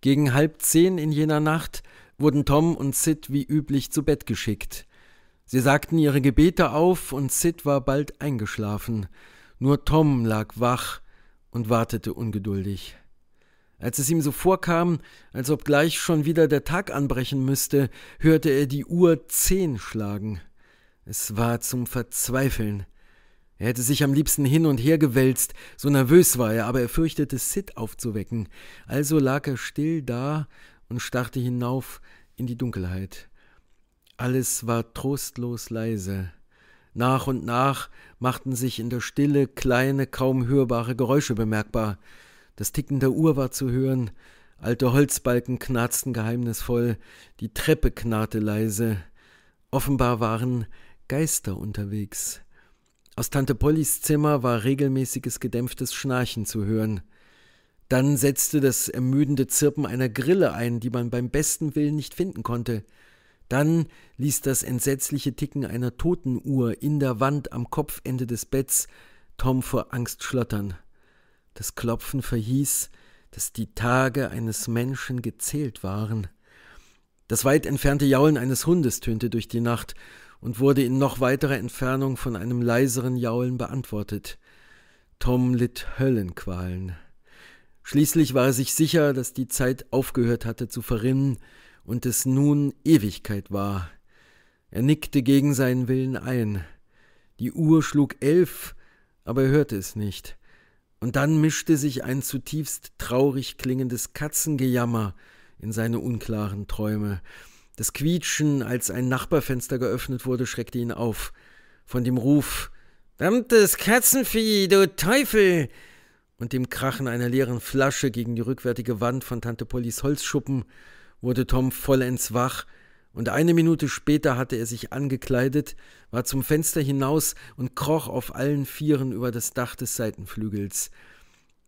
Gegen halb zehn in jener Nacht wurden Tom und Sid wie üblich zu Bett geschickt. Sie sagten ihre Gebete auf und Sid war bald eingeschlafen. Nur Tom lag wach und wartete ungeduldig. Als es ihm so vorkam, als ob gleich schon wieder der Tag anbrechen müsste, hörte er die Uhr zehn schlagen. Es war zum Verzweifeln. Er hätte sich am liebsten hin und her gewälzt, so nervös war er, aber er fürchtete, Sid aufzuwecken. Also lag er still da und starrte hinauf in die Dunkelheit. Alles war trostlos leise. Nach und nach machten sich in der Stille kleine, kaum hörbare Geräusche bemerkbar. Das Ticken der Uhr war zu hören, alte Holzbalken knarzten geheimnisvoll, die Treppe knarrte leise. Offenbar waren Geister unterwegs. Aus Tante Pollys Zimmer war regelmäßiges gedämpftes Schnarchen zu hören. Dann setzte das ermüdende Zirpen einer Grille ein, die man beim besten Willen nicht finden konnte. Dann ließ das entsetzliche Ticken einer Totenuhr in der Wand am Kopfende des Betts Tom vor Angst schlottern. Das Klopfen verhieß, dass die Tage eines Menschen gezählt waren. Das weit entfernte Jaulen eines Hundes tönte durch die Nacht, und wurde in noch weiterer Entfernung von einem leiseren Jaulen beantwortet. Tom litt Höllenqualen. Schließlich war er sich sicher, dass die Zeit aufgehört hatte zu verrinnen und es nun Ewigkeit war. Er nickte gegen seinen Willen ein. Die Uhr schlug elf, aber er hörte es nicht. Und dann mischte sich ein zutiefst traurig klingendes Katzengejammer in seine unklaren Träume. Das Quietschen, als ein Nachbarfenster geöffnet wurde, schreckte ihn auf. Von dem Ruf Verdammtes Katzenvieh, du Teufel! und dem Krachen einer leeren Flasche gegen die rückwärtige Wand von Tante Pollys Holzschuppen wurde Tom vollends wach, und eine Minute später hatte er sich angekleidet, war zum Fenster hinaus und kroch auf allen Vieren über das Dach des Seitenflügels.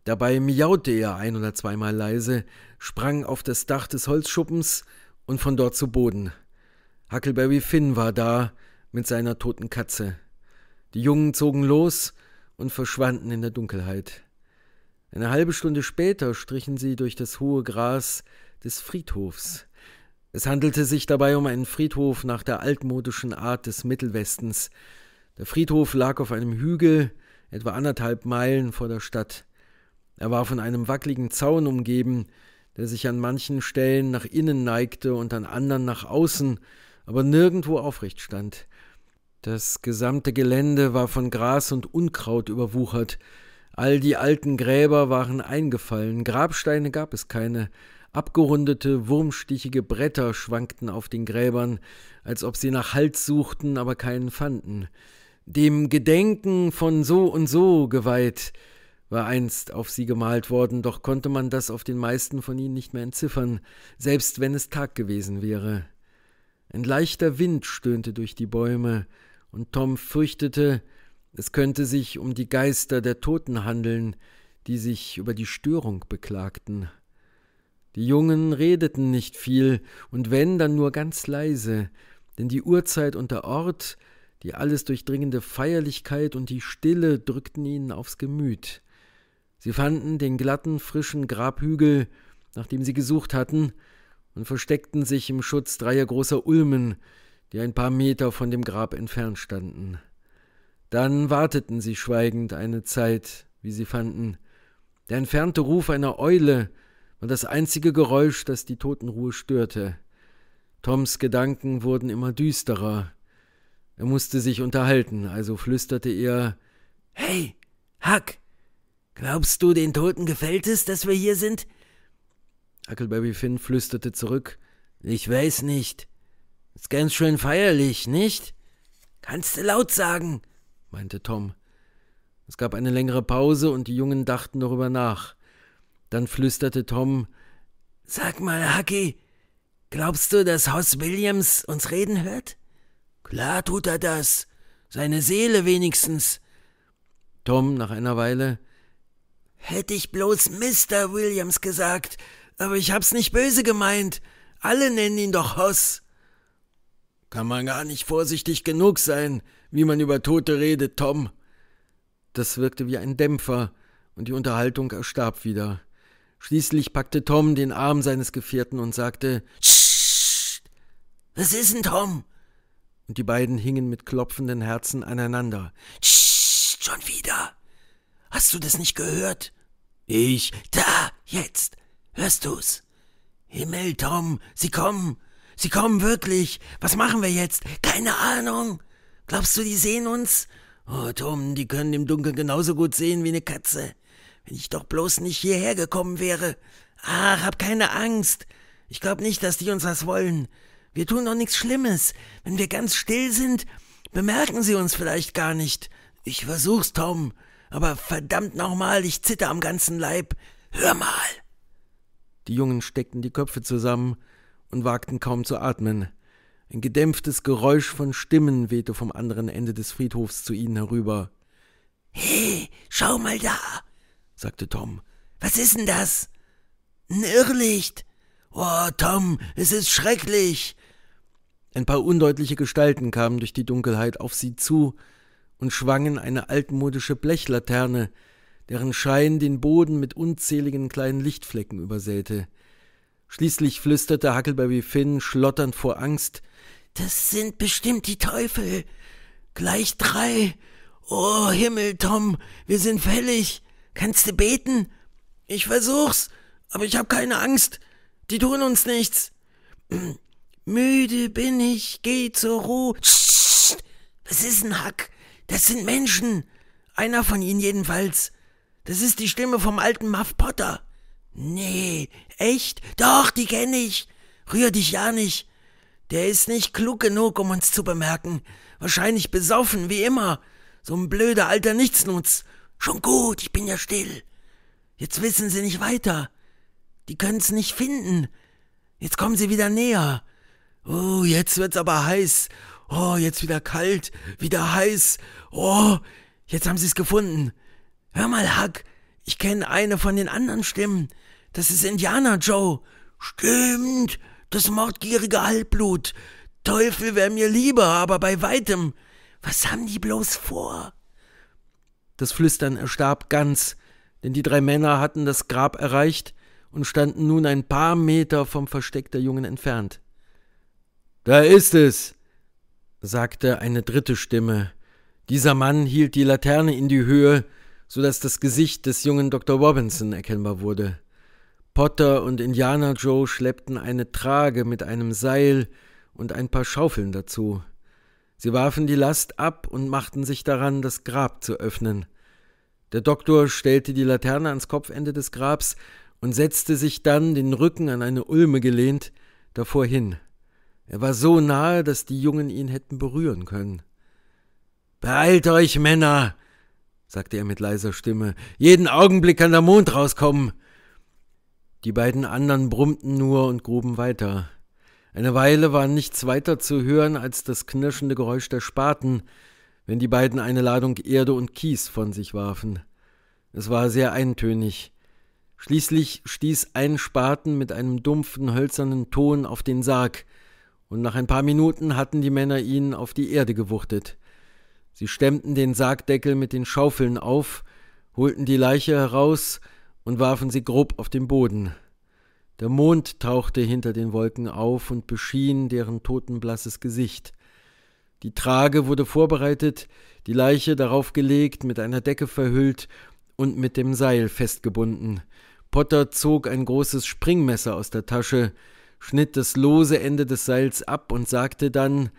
Dabei miaute er ein oder zweimal leise, sprang auf das Dach des Holzschuppens und von dort zu Boden. Huckleberry Finn war da mit seiner toten Katze. Die Jungen zogen los und verschwanden in der Dunkelheit. Eine halbe Stunde später strichen sie durch das hohe Gras des Friedhofs. Es handelte sich dabei um einen Friedhof nach der altmodischen Art des Mittelwestens. Der Friedhof lag auf einem Hügel, etwa anderthalb Meilen vor der Stadt. Er war von einem wackeligen Zaun umgeben, der sich an manchen Stellen nach innen neigte und an anderen nach außen, aber nirgendwo aufrecht stand. Das gesamte Gelände war von Gras und Unkraut überwuchert, all die alten Gräber waren eingefallen, Grabsteine gab es keine, abgerundete, wurmstichige Bretter schwankten auf den Gräbern, als ob sie nach Halt suchten, aber keinen fanden. Dem Gedenken von so und so geweiht, war einst auf sie gemalt worden, doch konnte man das auf den meisten von ihnen nicht mehr entziffern, selbst wenn es Tag gewesen wäre. Ein leichter Wind stöhnte durch die Bäume, und Tom fürchtete, es könnte sich um die Geister der Toten handeln, die sich über die Störung beklagten. Die Jungen redeten nicht viel, und wenn, dann nur ganz leise, denn die Uhrzeit und der Ort, die alles durchdringende Feierlichkeit und die Stille drückten ihnen aufs Gemüt. Sie fanden den glatten, frischen Grabhügel, nach dem sie gesucht hatten, und versteckten sich im Schutz dreier großer Ulmen, die ein paar Meter von dem Grab entfernt standen. Dann warteten sie schweigend eine Zeit, wie sie fanden. Der entfernte Ruf einer Eule war das einzige Geräusch, das die Totenruhe störte. Toms Gedanken wurden immer düsterer. Er musste sich unterhalten, also flüsterte er Hey, Huck, Glaubst du, den Toten gefällt es, dass wir hier sind? Huckleberry Finn flüsterte zurück. Ich weiß nicht. Ist ganz schön feierlich, nicht? Kannst du laut sagen, meinte Tom. Es gab eine längere Pause und die Jungen dachten darüber nach. Dann flüsterte Tom: Sag mal, Hucky, glaubst du, dass Hoss Williams uns reden hört? Klar tut er das. Seine Seele wenigstens. Tom, nach einer Weile, Hätte ich bloß Mr. Williams gesagt, aber ich hab's nicht böse gemeint. Alle nennen ihn doch Hoss. Kann man gar nicht vorsichtig genug sein, wie man über Tote redet, Tom. Das wirkte wie ein Dämpfer, und die Unterhaltung erstarb wieder. Schließlich packte Tom den Arm seines Gefährten und sagte Psst, was ist denn Tom? Und die beiden hingen mit klopfenden Herzen aneinander. Psst, schon wieder. Hast du das nicht gehört? Ich. Da, jetzt. Hörst du's? Himmel, Tom, sie kommen. Sie kommen wirklich. Was machen wir jetzt? Keine Ahnung. Glaubst du, die sehen uns? Oh, Tom, die können im Dunkeln genauso gut sehen wie eine Katze. Wenn ich doch bloß nicht hierher gekommen wäre. Ach, hab keine Angst. Ich glaub nicht, dass die uns was wollen. Wir tun doch nichts Schlimmes. Wenn wir ganz still sind, bemerken sie uns vielleicht gar nicht. Ich versuch's, Tom aber verdammt nochmal, ich zitter am ganzen Leib. Hör mal! Die Jungen steckten die Köpfe zusammen und wagten kaum zu atmen. Ein gedämpftes Geräusch von Stimmen wehte vom anderen Ende des Friedhofs zu ihnen herüber. He, schau mal da, sagte Tom. Was ist denn das? Ein Irrlicht. Oh, Tom, es ist schrecklich. Ein paar undeutliche Gestalten kamen durch die Dunkelheit auf sie zu, und schwangen eine altmodische Blechlaterne, deren Schein den Boden mit unzähligen kleinen Lichtflecken übersäte. Schließlich flüsterte Huckleberry Finn schlotternd vor Angst Das sind bestimmt die Teufel. Gleich drei. Oh Himmel, Tom, wir sind fällig. Kannst du beten? Ich versuch's, aber ich hab keine Angst. Die tun uns nichts. Müde bin ich, geh zur Ruhe. Was ist ein Hack? Das sind Menschen. Einer von ihnen jedenfalls. Das ist die Stimme vom alten Muff Potter. Nee, echt? Doch, die kenne ich. Rühr dich ja nicht. Der ist nicht klug genug, um uns zu bemerken. Wahrscheinlich besoffen, wie immer. So ein blöder alter Nichtsnutz. Schon gut, ich bin ja still. Jetzt wissen sie nicht weiter. Die können's nicht finden. Jetzt kommen sie wieder näher. Oh, jetzt wird's aber heiß. Oh, jetzt wieder kalt, wieder heiß. Oh, jetzt haben sie es gefunden. Hör mal, Huck, ich kenne eine von den anderen Stimmen. Das ist Indianer Joe. Stimmt, das mordgierige Halbblut. Teufel wär mir lieber, aber bei weitem. Was haben die bloß vor? Das Flüstern erstarb ganz, denn die drei Männer hatten das Grab erreicht und standen nun ein paar Meter vom Versteck der Jungen entfernt. Da ist es, sagte eine dritte Stimme. Dieser Mann hielt die Laterne in die Höhe, so dass das Gesicht des jungen Dr. Robinson erkennbar wurde. Potter und Indianer Joe schleppten eine Trage mit einem Seil und ein paar Schaufeln dazu. Sie warfen die Last ab und machten sich daran, das Grab zu öffnen. Der Doktor stellte die Laterne ans Kopfende des Grabs und setzte sich dann, den Rücken an eine Ulme gelehnt, davor hin. Er war so nahe, dass die Jungen ihn hätten berühren können. Beeilt euch, Männer, sagte er mit leiser Stimme. Jeden Augenblick kann der Mond rauskommen. Die beiden anderen brummten nur und gruben weiter. Eine Weile war nichts weiter zu hören als das knirschende Geräusch der Spaten, wenn die beiden eine Ladung Erde und Kies von sich warfen. Es war sehr eintönig. Schließlich stieß ein Spaten mit einem dumpfen, hölzernen Ton auf den Sarg, und nach ein paar Minuten hatten die Männer ihn auf die Erde gewuchtet. Sie stemmten den Sargdeckel mit den Schaufeln auf, holten die Leiche heraus und warfen sie grob auf den Boden. Der Mond tauchte hinter den Wolken auf und beschien deren totenblasses Gesicht. Die Trage wurde vorbereitet, die Leiche darauf gelegt, mit einer Decke verhüllt und mit dem Seil festgebunden. Potter zog ein großes Springmesser aus der Tasche, schnitt das lose Ende des Seils ab und sagte dann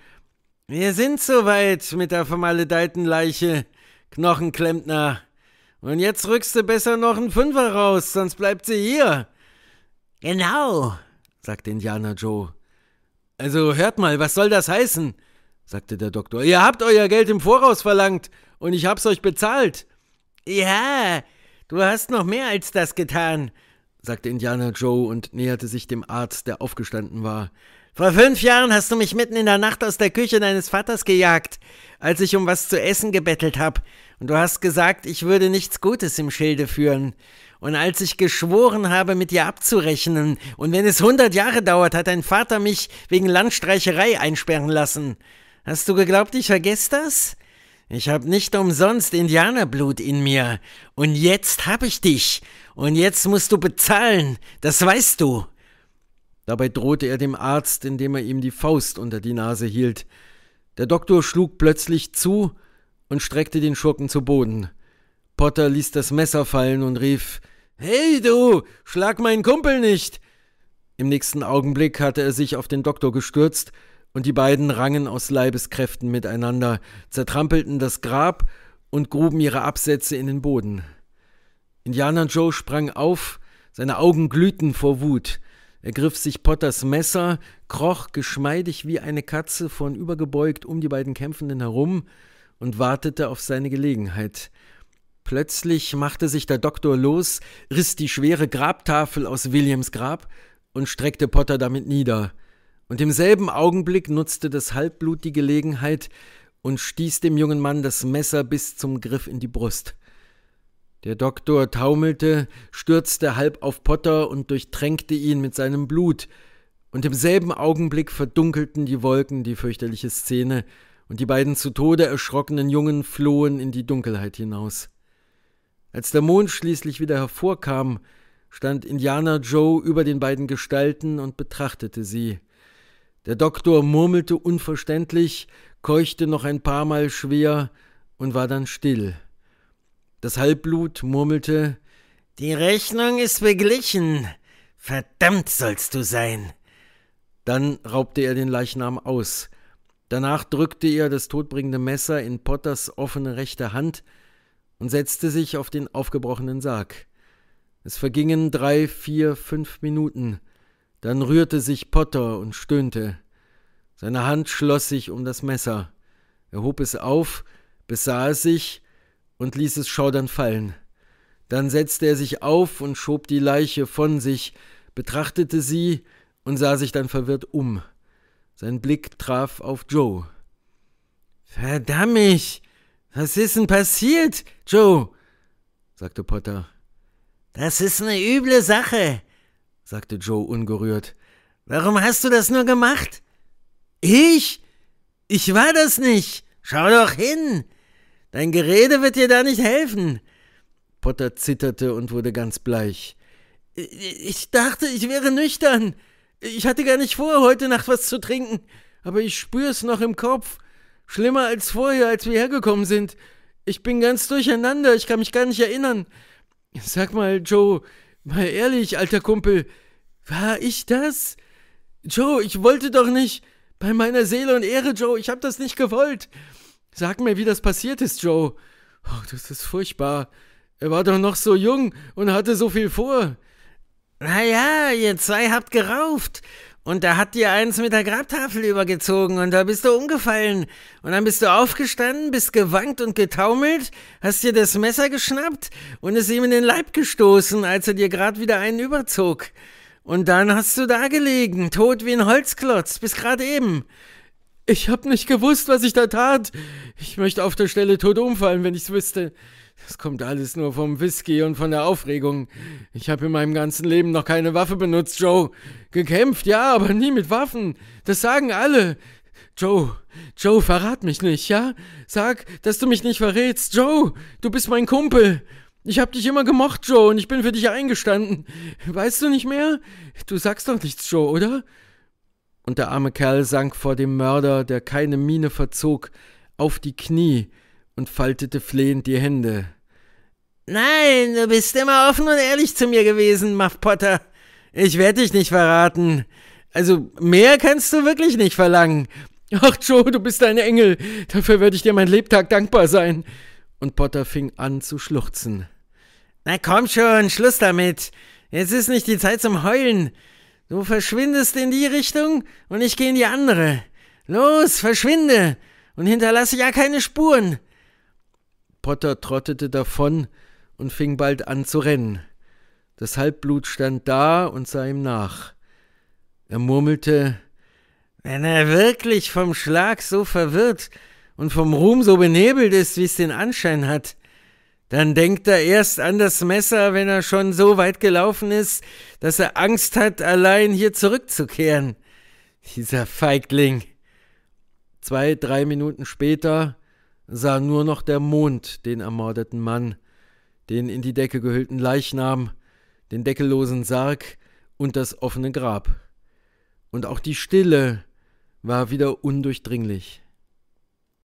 Wir sind soweit mit der vermaledeiten Leiche, Knochenklempner. Und jetzt rückst du besser noch einen Fünfer raus, sonst bleibt sie hier. Genau, sagte Indianer Joe. Also hört mal, was soll das heißen? sagte der Doktor. Ihr habt euer Geld im Voraus verlangt und ich hab's euch bezahlt. Ja, du hast noch mehr als das getan, sagte Indianer Joe und näherte sich dem Arzt, der aufgestanden war. Vor fünf Jahren hast du mich mitten in der Nacht aus der Küche deines Vaters gejagt, als ich um was zu essen gebettelt hab, und du hast gesagt, ich würde nichts Gutes im Schilde führen. Und als ich geschworen habe, mit dir abzurechnen, und wenn es hundert Jahre dauert, hat dein Vater mich wegen Landstreicherei einsperren lassen. Hast du geglaubt, ich vergesse das? Ich habe nicht umsonst Indianerblut in mir. Und jetzt hab ich dich. Und jetzt musst du bezahlen. Das weißt du. Dabei drohte er dem Arzt, indem er ihm die Faust unter die Nase hielt. Der Doktor schlug plötzlich zu und streckte den Schurken zu Boden. Potter ließ das Messer fallen und rief Hey du, schlag meinen Kumpel nicht. Im nächsten Augenblick hatte er sich auf den Doktor gestürzt und die beiden rangen aus Leibeskräften miteinander, zertrampelten das Grab und gruben ihre Absätze in den Boden. Indianer Joe sprang auf, seine Augen glühten vor Wut. Er griff sich Potters Messer, kroch geschmeidig wie eine Katze vornübergebeugt um die beiden Kämpfenden herum und wartete auf seine Gelegenheit. Plötzlich machte sich der Doktor los, riss die schwere Grabtafel aus Williams Grab und streckte Potter damit nieder. Und im selben Augenblick nutzte das Halbblut die Gelegenheit und stieß dem jungen Mann das Messer bis zum Griff in die Brust. Der Doktor taumelte, stürzte halb auf Potter und durchtränkte ihn mit seinem Blut, und im selben Augenblick verdunkelten die Wolken die fürchterliche Szene, und die beiden zu Tode erschrockenen Jungen flohen in die Dunkelheit hinaus. Als der Mond schließlich wieder hervorkam, stand Indianer Joe über den beiden Gestalten und betrachtete sie. Der Doktor murmelte unverständlich, keuchte noch ein paar Mal schwer und war dann still. Das Halbblut murmelte Die Rechnung ist beglichen. Verdammt sollst du sein. Dann raubte er den Leichnam aus. Danach drückte er das todbringende Messer in Potters offene rechte Hand und setzte sich auf den aufgebrochenen Sarg. Es vergingen drei, vier, fünf Minuten. Dann rührte sich Potter und stöhnte. Seine Hand schloss sich um das Messer. Er hob es auf, besah es sich und ließ es schaudern fallen. Dann setzte er sich auf und schob die Leiche von sich, betrachtete sie und sah sich dann verwirrt um. Sein Blick traf auf Joe. Verdammt Was ist denn passiert, Joe? sagte Potter. Das ist eine üble Sache sagte Joe ungerührt. Warum hast du das nur gemacht? Ich? Ich war das nicht. Schau doch hin. Dein Gerede wird dir da nicht helfen. Potter zitterte und wurde ganz bleich. Ich dachte, ich wäre nüchtern. Ich hatte gar nicht vor, heute Nacht was zu trinken. Aber ich spür's noch im Kopf. Schlimmer als vorher, als wir hergekommen sind. Ich bin ganz durcheinander, ich kann mich gar nicht erinnern. Sag mal, Joe, Mal ehrlich, alter Kumpel, war ich das? Joe, ich wollte doch nicht. Bei meiner Seele und Ehre, Joe, ich hab das nicht gewollt. Sag mir, wie das passiert ist, Joe. Oh, das ist furchtbar. Er war doch noch so jung und hatte so viel vor. Na ja, ihr zwei habt gerauft. Und da hat dir eins mit der Grabtafel übergezogen und da bist du umgefallen. Und dann bist du aufgestanden, bist gewankt und getaumelt, hast dir das Messer geschnappt und es ihm in den Leib gestoßen, als er dir gerade wieder einen überzog. Und dann hast du da gelegen, tot wie ein Holzklotz, bis gerade eben. Ich hab nicht gewusst, was ich da tat. Ich möchte auf der Stelle tot umfallen, wenn ich's wüsste. Das kommt alles nur vom Whisky und von der Aufregung. Ich habe in meinem ganzen Leben noch keine Waffe benutzt, Joe. Gekämpft, ja, aber nie mit Waffen. Das sagen alle. Joe, Joe, verrat mich nicht, ja? Sag, dass du mich nicht verrätst. Joe, du bist mein Kumpel. Ich hab dich immer gemocht, Joe, und ich bin für dich eingestanden. Weißt du nicht mehr? Du sagst doch nichts, Joe, oder? Und der arme Kerl sank vor dem Mörder, der keine Miene verzog, auf die Knie und faltete flehend die Hände. Nein, du bist immer offen und ehrlich zu mir gewesen, Muff Potter. Ich werde dich nicht verraten. Also mehr kannst du wirklich nicht verlangen. Ach Joe, du bist ein Engel. Dafür werde ich dir mein Lebtag dankbar sein. Und Potter fing an zu schluchzen. Na komm schon, Schluss damit. Jetzt ist nicht die Zeit zum Heulen. Du verschwindest in die Richtung und ich gehe in die andere. Los, verschwinde und hinterlasse ja keine Spuren. Potter trottete davon und fing bald an zu rennen. Das Halbblut stand da und sah ihm nach. Er murmelte Wenn er wirklich vom Schlag so verwirrt und vom Ruhm so benebelt ist, wie es den Anschein hat, dann denkt er erst an das Messer, wenn er schon so weit gelaufen ist, dass er Angst hat, allein hier zurückzukehren. Dieser Feigling. Zwei, drei Minuten später sah nur noch der Mond den ermordeten Mann, den in die Decke gehüllten Leichnam, den deckellosen Sarg und das offene Grab. Und auch die Stille war wieder undurchdringlich.